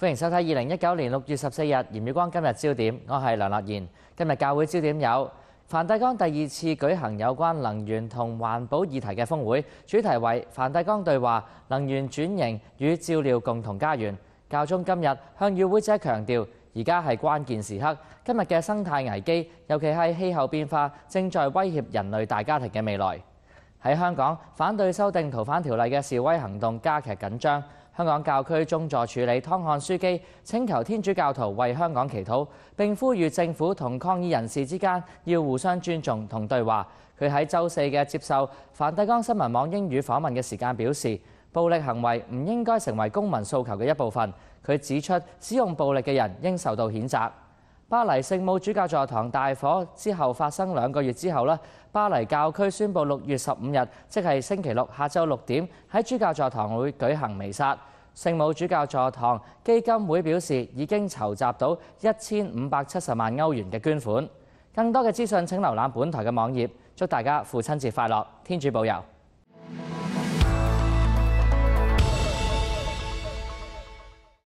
歡迎收睇二零一九年六月十四日《嚴宇光今日焦點》，我係梁立賢。今日教會焦點有：梵蒂冈第二次舉行有關能源同環保議題嘅峰會，主題為梵蒂冈對話：能源轉型與照料共同家園。教宗今日向与會者強調，而家係關鍵時刻。今日嘅生態危機，尤其係氣候變化，正在威脅人類大家庭嘅未來。喺香港，反對修訂逃犯條例嘅示威行動加劇緊張。香港教區中座處理湯漢書記請求天主教徒為香港祈禱，並呼籲政府同抗議人士之間要互相尊重同對話。佢喺週四嘅接受梵蒂岡新聞網英語訪問嘅時間表示，暴力行為唔應該成為公民訴求嘅一部分。佢指出，使用暴力嘅人應受到譴責。巴黎聖母主教座堂大火之後發生兩個月之後咧，巴黎教區宣布六月十五日，即係星期六下晝六點喺主教座堂會舉行微殺。聖母主教座堂基金會表示已經籌集到一千五百七十萬歐元嘅捐款。更多嘅資訊請瀏覽本台嘅網頁。祝大家父親節快樂，天主保佑。